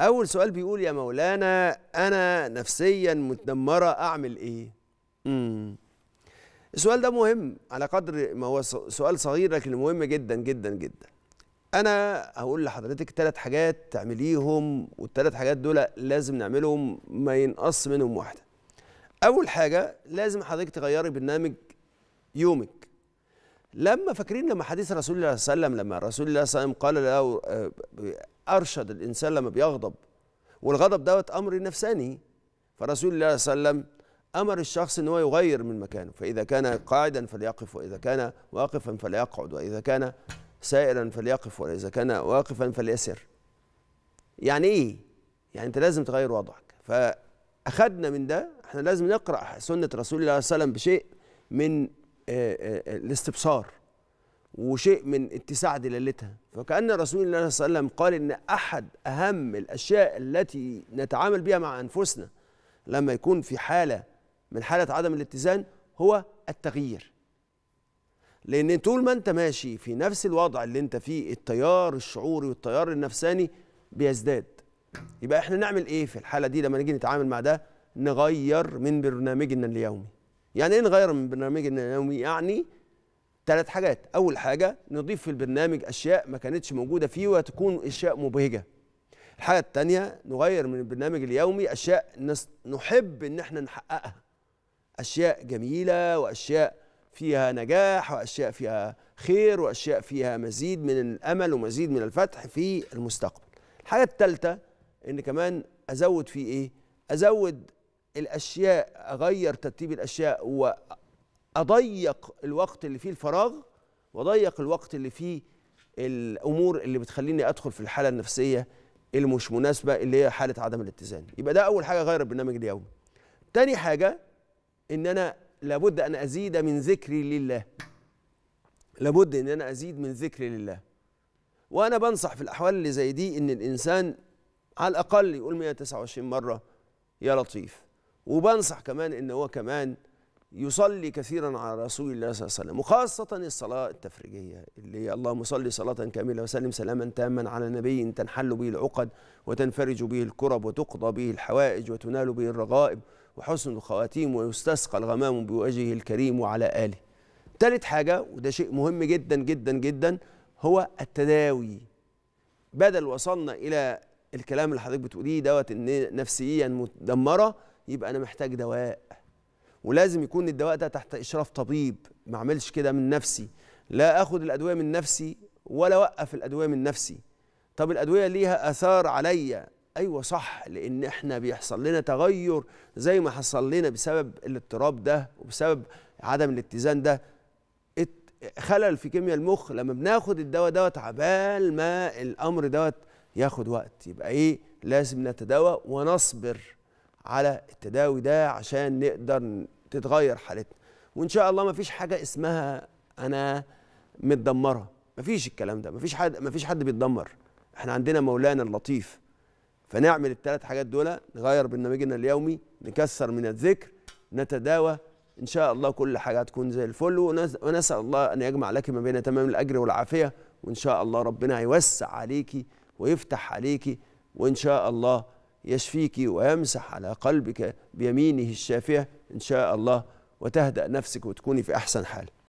أول سؤال بيقول يا مولانا أنا نفسيا متدمرة أعمل إيه؟ مم. السؤال ده مهم على قدر ما هو سؤال صغير لكن مهم جدا جدا جدا أنا هقول لحضرتك ثلاث حاجات تعمليهم والثلاث حاجات دول لازم نعملهم ما ينقص منهم واحدة أول حاجة لازم حضرتك تغيري برنامج يومك لما فاكرين لما حديث رسول الله صلى الله عليه وسلم لما رسول الله صلى الله عليه وسلم قال له آه، أرشد الإنسان لما بيغضب والغضب دوت أمر نفساني فرسول الله صلى الله عليه وسلم أمر الشخص أن هو يغير من مكانه فإذا كان قاعدا فليقف وإذا كان واقفا فليقعد وإذا كان سائرا فليقف وإذا كان واقفا فليسر يعني إيه؟ يعني أنت لازم تغير وضعك فاخذنا من ده احنا لازم نقرأ سنة رسول الله صلى الله عليه وسلم بشيء من آه، آه، آه، الاستبصار وشيء من اتساع دلالتها فكأن رسول الله صلى الله عليه وسلم قال إن أحد أهم الأشياء التي نتعامل بها مع أنفسنا لما يكون في حالة من حالة عدم الاتزان هو التغيير لأن طول ما أنت ماشي في نفس الوضع اللي أنت فيه التيار الشعوري والتيار النفساني بيزداد يبقى احنا نعمل ايه في الحالة دي لما نيجي نتعامل مع ده نغير من برنامجنا اليومي يعني ايه نغير من برنامجنا اليومي يعني ثلاث حاجات اول حاجه نضيف في البرنامج اشياء ما كانتش موجوده فيه وتكون اشياء مبهجه الحاجه الثانيه نغير من البرنامج اليومي اشياء نحب ان احنا نحققها اشياء جميله واشياء فيها نجاح واشياء فيها خير واشياء فيها مزيد من الامل ومزيد من الفتح في المستقبل الحاجه الثالثه ان كمان ازود في ايه ازود الاشياء اغير ترتيب الاشياء اضيق الوقت اللي فيه الفراغ واضيق الوقت اللي فيه الامور اللي بتخليني ادخل في الحاله النفسيه اللي مش مناسبه اللي هي حاله عدم الاتزان يبقى ده اول حاجه غير البرنامج اليومي تاني حاجه ان انا لابد ان ازيد من ذكري لله لابد ان انا ازيد من ذكري لله وانا بنصح في الاحوال اللي زي دي ان الانسان على الاقل يقول 129 مره يا لطيف وبنصح كمان ان هو كمان يصلي كثيرا على رسول الله صلى الله عليه وسلم وخاصة الصلاة التفريجية اللي هي اللهم صلاة كاملة وسلم سلاما تاما على نبي تنحل به العقد وتنفرج به الكرب وتقضى به الحوائج وتنال به الرغائب وحسن الخواتيم ويستسقى الغمام بوجهه الكريم وعلى آله ثالث حاجة وده شيء مهم جدا جدا جدا هو التداوي بدل وصلنا إلى الكلام اللي حضرتك بتقوليه دوت إن نفسيا مدمرة يبقى أنا محتاج دواء ولازم يكون الدواء ده تحت اشراف طبيب ما اعملش كده من نفسي لا اخد الادويه من نفسي ولا اوقف الادويه من نفسي طب الادويه ليها اثار عليا ايوه صح لان احنا بيحصل لنا تغير زي ما حصل لنا بسبب الاضطراب ده وبسبب عدم الاتزان ده خلل في كيمياء المخ لما بناخد الدواء دوت عبال ما الامر دوت ياخد وقت يبقى ايه لازم نتداوى ونصبر على التداوي ده عشان نقدر تتغير حالتنا وان شاء الله ما فيش حاجه اسمها انا متدمره ما فيش الكلام ده ما فيش حد ما فيش حد بيتدمر احنا عندنا مولانا اللطيف فنعمل الثلاث حاجات دول نغير برنامجنا اليومي نكسر من الذكر نتداوى ان شاء الله كل حاجه هتكون زي الفل ونسال الله ان يجمع لك ما بين تمام الاجر والعافيه وان شاء الله ربنا هيوسع عليكي ويفتح عليكي وان شاء الله يشفيك ويمسح على قلبك بيمينه الشافية إن شاء الله وتهدأ نفسك وتكوني في أحسن حال